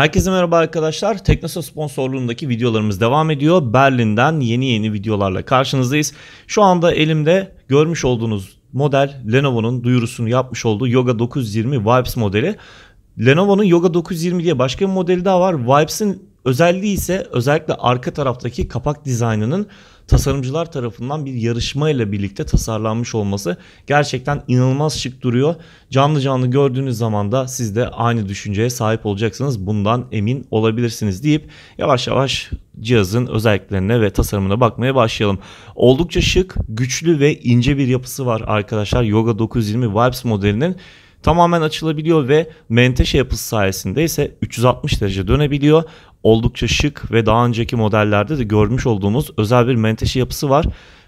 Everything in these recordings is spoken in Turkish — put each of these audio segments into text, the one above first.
Herkese merhaba arkadaşlar. Teknosa sponsorluğundaki videolarımız devam ediyor. Berlin'den yeni yeni videolarla karşınızdayız. Şu anda elimde görmüş olduğunuz model Lenovo'nun duyurusunu yapmış olduğu Yoga 920 Vibes modeli. Lenovo'nun Yoga 920 diye başka bir modeli daha var. Vibes'in Özelliği ise özellikle arka taraftaki kapak dizaynının tasarımcılar tarafından bir yarışmayla birlikte tasarlanmış olması gerçekten inanılmaz şık duruyor. Canlı canlı gördüğünüz zaman da siz de aynı düşünceye sahip olacaksınız. Bundan emin olabilirsiniz deyip yavaş yavaş cihazın özelliklerine ve tasarımına bakmaya başlayalım. Oldukça şık, güçlü ve ince bir yapısı var arkadaşlar. Yoga 920 Vibes modelinin tamamen açılabiliyor ve menteşe yapısı sayesinde ise 360 derece dönebiliyor. Oldukça şık ve daha önceki modellerde de görmüş olduğumuz özel bir menteşe yapısı var.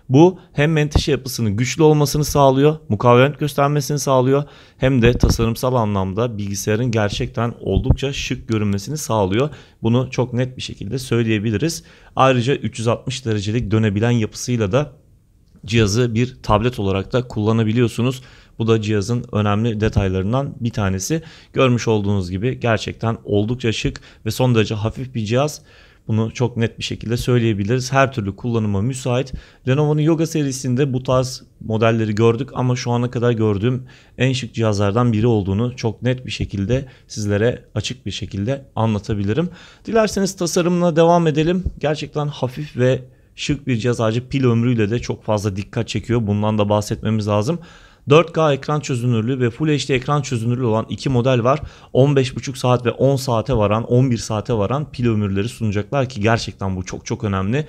Bu hem menteşe yapısının güçlü olmasını sağlıyor, mukavemet göstermesini sağlıyor hem de tasarımsal anlamda bilgisayarın gerçekten oldukça şık görünmesini sağlıyor. Bunu çok net bir şekilde söyleyebiliriz. Ayrıca 360 derecelik dönebilen yapısıyla da cihazı bir tablet olarak da kullanabiliyorsunuz. Bu da cihazın önemli detaylarından bir tanesi. Görmüş olduğunuz gibi gerçekten oldukça şık ve son derece hafif bir cihaz. Bunu çok net bir şekilde söyleyebiliriz. Her türlü kullanıma müsait. Lenovo'nun Yoga serisinde bu tarz modelleri gördük ama şu ana kadar gördüğüm en şık cihazlardan biri olduğunu çok net bir şekilde sizlere açık bir şekilde anlatabilirim. Dilerseniz tasarımına devam edelim. Gerçekten hafif ve şık bir cihaz pil ömrüyle de çok fazla dikkat çekiyor. Bundan da bahsetmemiz lazım. 4K ekran çözünürlüğü ve Full HD ekran çözünürlüğü olan iki model var. 15,5 saat ve 10 saate varan, 11 saate varan pil ömürleri sunacaklar ki gerçekten bu çok çok önemli.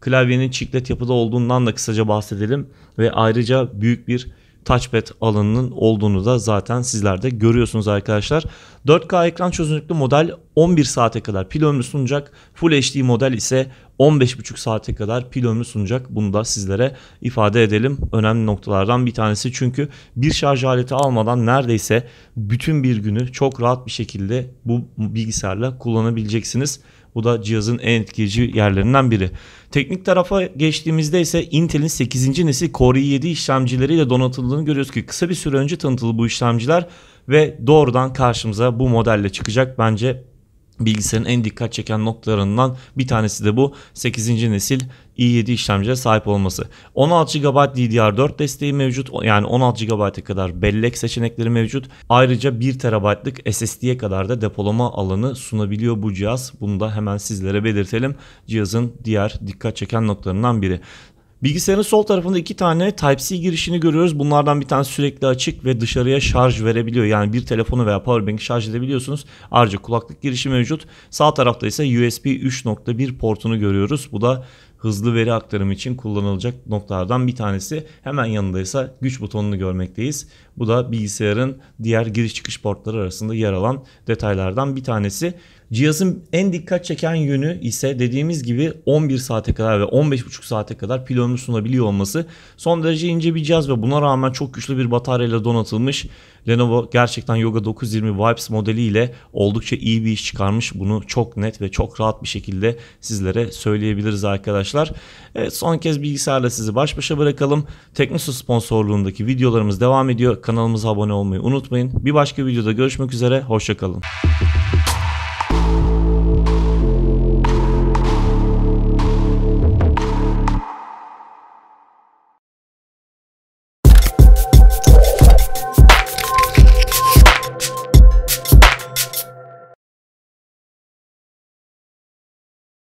Klavyenin çiklet yapıda olduğundan da kısaca bahsedelim ve ayrıca büyük bir touchpad alanının olduğunu da zaten sizler de görüyorsunuz arkadaşlar. 4K ekran çözünürlüklü model 11 saate kadar pil ömrü sunacak. Full HD model ise 15,5 saate kadar pil ömrü sunacak. Bunu da sizlere ifade edelim. Önemli noktalardan bir tanesi çünkü bir şarj aleti almadan neredeyse bütün bir günü çok rahat bir şekilde bu bilgisayarla kullanabileceksiniz. Bu da cihazın en etkileyici yerlerinden biri. Teknik tarafa geçtiğimizde ise Intel'in 8. nesil Core i7 işlemcileriyle donatıldığını görüyoruz ki kısa bir süre önce tanıtıldı bu işlemciler ve doğrudan karşımıza bu modelle çıkacak. Bence bilgisayarın en dikkat çeken noktalarından bir tanesi de bu 8. nesil i7 işlemciye sahip olması. 16 GB DDR4 desteği mevcut. Yani 16 GB'e kadar bellek seçenekleri mevcut. Ayrıca 1 TB'lık SSD'ye kadar da depolama alanı sunabiliyor bu cihaz. Bunu da hemen sizlere belirtelim. Cihazın diğer dikkat çeken noktalarından biri. Bilgisayarın sol tarafında iki tane Type-C girişini görüyoruz. Bunlardan bir tanesi sürekli açık ve dışarıya şarj verebiliyor. Yani bir telefonu veya powerbank'i şarj edebiliyorsunuz. Ayrıca kulaklık girişi mevcut. Sağ tarafta ise USB 3.1 portunu görüyoruz. Bu da hızlı veri aktarımı için kullanılacak noktalardan bir tanesi. Hemen yanında ise güç butonunu görmekteyiz. Bu da bilgisayarın diğer giriş çıkış portları arasında yer alan detaylardan bir tanesi. Cihazın en dikkat çeken yönü ise dediğimiz gibi 11 saate kadar ve 15,5 saate kadar pil ömrü sunabiliyor olması. Son derece ince bir cihaz ve buna rağmen çok güçlü bir bataryayla donatılmış. Lenovo gerçekten Yoga 920 Vibes modeliyle oldukça iyi bir iş çıkarmış. Bunu çok net ve çok rahat bir şekilde sizlere söyleyebiliriz arkadaşlar. Evet son kez bilgisayarla sizi baş başa bırakalım. Teknosu sponsorluğundaki videolarımız devam ediyor. Kanalımıza abone olmayı unutmayın. Bir başka videoda görüşmek üzere. Hoşçakalın.